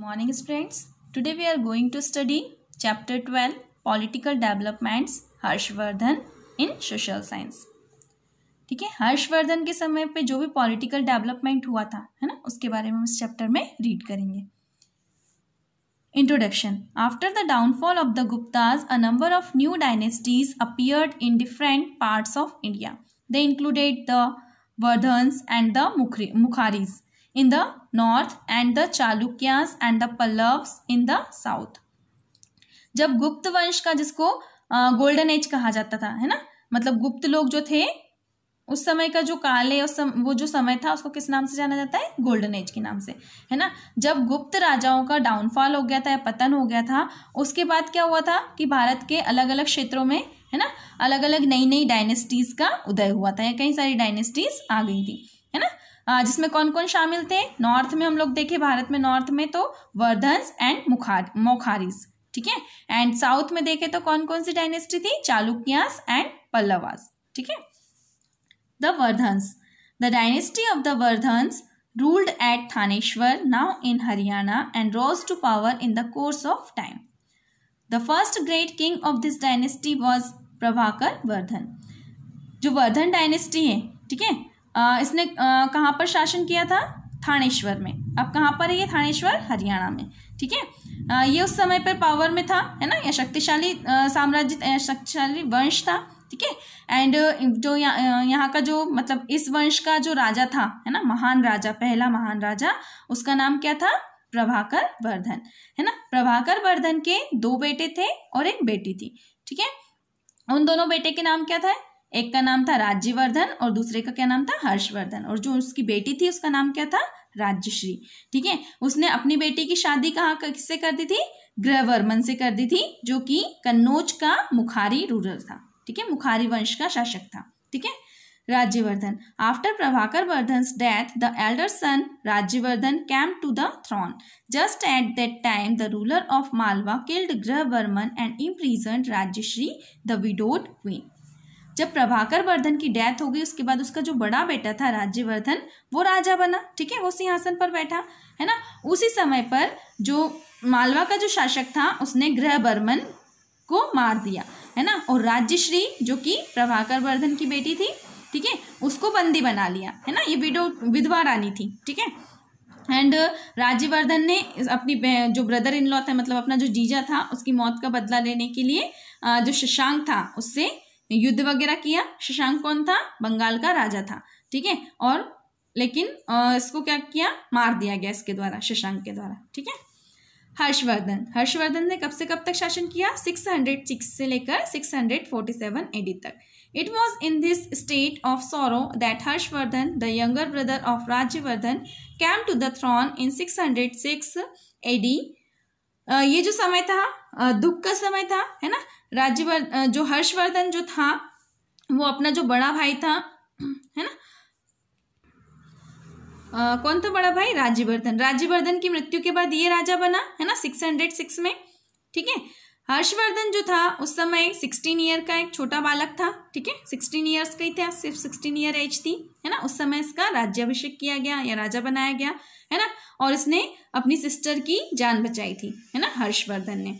Morning students today we are going to study chapter twelve political developments Harshavardhana in social science ठीक है हर्षवर्धन के समय पे जो भी पॉलिटिकल डेवलपमेंट हुआ था है ना उसके बारे में हम इस चैप्टर में रीड करेंगे introduction after the downfall of the Guptas a number of new dynasties appeared in different parts of India they included the Vardhanas and the Mukhari Maukharis in the north and the Chalukyas and the Pallavs in the south. जब गुप्त वंश का जिसको golden age कहा जाता था है ना मतलब गुप्त लोग जो थे उस समय का जो काल है उस सम, वो जो समय था उसको किस नाम से जाना जाता है गोल्डन एज के नाम से है ना जब गुप्त राजाओं का डाउनफॉल हो गया था या पतन हो गया था उसके बाद क्या हुआ था कि भारत के अलग अलग क्षेत्रों में है ना अलग अलग नई नई डायनेस्टीज का उदय हुआ था या कई सारी डायनेस्टीज आ गई थी जिसमें कौन कौन शामिल थे नॉर्थ में हम लोग देखे भारत में नॉर्थ में तो वर्धंस एंड मुखार मोखारीज ठीक है एंड साउथ में देखे तो कौन कौन सी डायनेस्टी थी चालुक्यास एंड पल्लवास ठीक है the Vardhanas the dynasty of the Vardhanas ruled at Thaneshwar now in Haryana and rose to power in the course of time the first great king of this dynasty was Prabhakar Vardhana जो वर्धन डायनेस्टी है ठीक है इसने कहाँ पर शासन किया था थानेश्वर में अब कहाँ पर है ये थानेश्वर हरियाणा में ठीक है ये उस समय पर पावर में था है ना यह शक्तिशाली साम्राज्य शक्तिशाली वंश था ठीक है एंड जो यहाँ यहाँ का जो मतलब इस वंश का जो राजा था है ना महान राजा पहला महान राजा उसका नाम क्या था प्रभाकर वर्धन है ना प्रभाकर वर्धन के दो बेटे थे और एक बेटी थी ठीक है उन दोनों बेटे के नाम क्या था एक का नाम था राज्यवर्धन और दूसरे का क्या नाम था हर्षवर्धन और जो उसकी बेटी थी उसका नाम क्या था राज्यश्री ठीक है उसने अपनी बेटी की शादी कहाँ किससे कर दी थी ग्रहवर्मन से कर दी थी जो कि कन्नौज का मुखारी रूरल था ठीक है मुखारी वंश का शासक था ठीक है Rajyavardhana after Prabhakar Vardhana death the elder son Rajyavardhana to the throne just at that time the ruler of Malwa killed Graha Varman and imprisoned Rajyashri the widowed queen जब प्रभाकर वर्धन की डेथ हो गई उसके बाद उसका जो बड़ा बेटा था राज्यवर्धन वो राजा बना ठीक है वो सिंहासन पर बैठा है ना उसी समय पर जो मालवा का जो शासक था उसने ग्रह बर्मन को मार दिया है ना और राज्यश्री जो कि प्रभाकर वर्धन की बेटी थी ठीक है उसको बंदी बना लिया है ना ये विडो विधवा रानी थी ठीक है एंड राज्यवर्धन ने अपनी जो ब्रदर इन लॉ था मतलब अपना जो जीजा था उसकी मौत का बदला लेने के लिए जो शशांक था उससे युद्ध वगैरह किया शशांक कौन था बंगाल का राजा था ठीक है और लेकिन इसको क्या किया मार दिया गया इसके द्वारा शशांक के द्वारा ठीक है हर्षवर्धन हर्षवर्धन ने कब से कब तक शासन किया 606 से लेकर 647 एडी तक it was in this state of sorrow that Harshavardhana the younger brother of Rajyavardhana came to the throne in 606 AD. ये जो समय था दुख का समय था है ना राज्यवर्धन जो हर्षवर्धन जो था वो अपना जो बड़ा भाई था है ना आ, कौन था बड़ा भाई राज्यवर्धन राज्यवर्धन की मृत्यु के बाद ये राजा बना है ना सिक्स हंड्रेड सिक्स में ठीक है हर्षवर्धन जो था उस समय सिक्सटीन ईयर का एक छोटा बालक था ठीक है सिक्सटीन ईयर्स का ही था सिर्फ सिक्सटीन ईयर एज थी है ना उस समय इसका राज्याभिषेक किया गया या राजा बनाया गया है ना और इसने अपनी सिस्टर की जान बचाई थी है ना हर्षवर्धन ने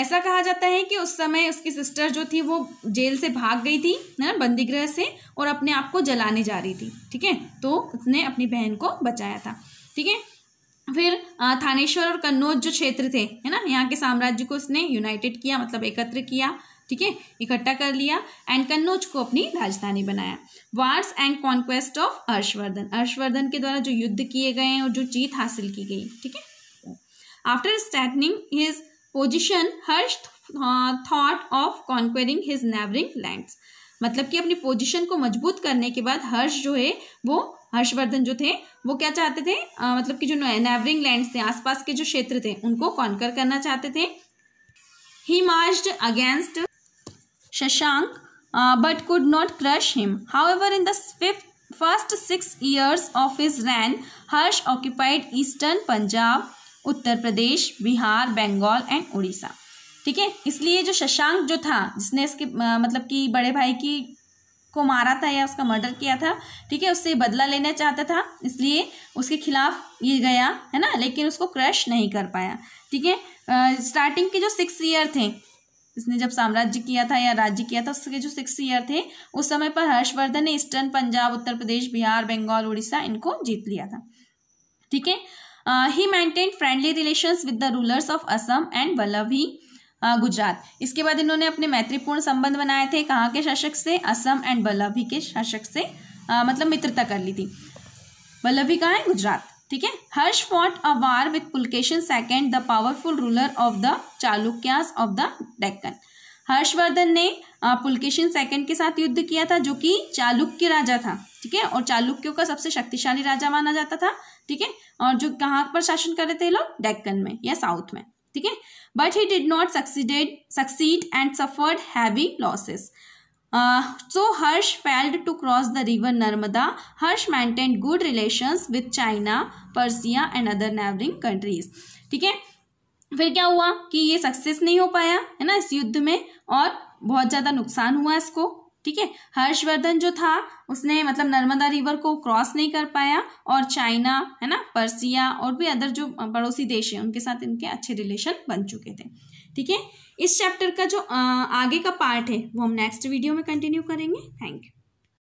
ऐसा कहा जाता है कि उस समय उसकी सिस्टर जो थी वो जेल से भाग गई थी ना बंदी गृह से और अपने आप को जलाने जा रही थी ठीक है तो उसने अपनी बहन को बचाया था ठीक है फिर थानेश्वर और कन्नौज जो क्षेत्र थे है ना यहाँ के साम्राज्य को उसने यूनाइटेड किया मतलब एकत्र किया ठीक है इकट्ठा कर लिया एंड कन्नौज को अपनी राजधानी बनाया wars and conquest of Harshavardhana Harshavardhana के द्वारा जो युद्ध किए गए और जो जीत हासिल की गई ठीक है after strengthening his position Harsha thought of conquering his neighbouring lands मतलब कि अपनी पोजिशन को मजबूत करने के बाद हर्ष जो है वो हर्षवर्धन जो थे वो क्या चाहते थे आ, मतलब कि जो नेवरिंग लैंड्स थे आसपास के जो क्षेत्र थे उनको कॉन्कर करना चाहते थे he marched against Shashank but could not crush him however in the first six years of his reign Harsha occupied eastern Punjab Uttar Pradesh Bihar Bengal and Orissa ठीक है इसलिए जो शशांक जो था जिसने इसके मतलब कि बड़े भाई की को मारा था या उसका मर्डर किया था ठीक है उससे बदला लेना चाहता था इसलिए उसके खिलाफ ये गया है ना लेकिन उसको क्रश नहीं कर पाया ठीक है स्टार्टिंग के जो सिक्स ईयर थे इसने जब साम्राज्य किया था या राज्य किया था उसके जो सिक्स ईयर थे उस समय पर हर्षवर्धन ने ईस्टर्न पंजाब उत्तर प्रदेश बिहार बंगाल उड़ीसा इनको जीत लिया था ठीक है he uh, he friendly friendly with the rulers of Assam and and Gujarat uh, इसके बाद इन्होंने अपने मैत्रीपूर्ण संबंध बनाए थे कहाँ के शासक से असम एंड वल्लभी के शासक से आ, uh, मतलब मित्रता कर ली थी वल्लभी कहाँ है गुजरात ठीक है Harsha fought a war with Pulakeshin second the powerful ruler of the Chalukyas of the Deccan Harshavardhana ने पुलकेशिन सेकंड के साथ युद्ध किया था जो कि चालुक्य राजा था ठीक है और चालुक्यों का सबसे शक्तिशाली राजा माना जाता था ठीक है और जो कहाँ पर शासन कर रहे थे लोग डेक्कन में या साउथ में ठीक है but he did not succeeded succeed and suffered heavy losses so Harsha failed to cross the river Narmada Harsha maintain good relation with China Persia and other neighbouring countries ठीक है फिर क्या हुआ कि ये सक्सेस नहीं हो पाया है ना इस युद्ध में और बहुत ज़्यादा नुकसान हुआ इसको ठीक है हर्षवर्धन जो था उसने मतलब नर्मदा रिवर को क्रॉस नहीं कर पाया और चाइना है ना पर्सिया और भी अदर जो पड़ोसी देश हैं उनके साथ इनके अच्छे रिलेशन बन चुके थे ठीक है इस चैप्टर का जो आगे का पार्ट है वो हम नेक्स्ट वीडियो में कंटिन्यू करेंगे थैंक यू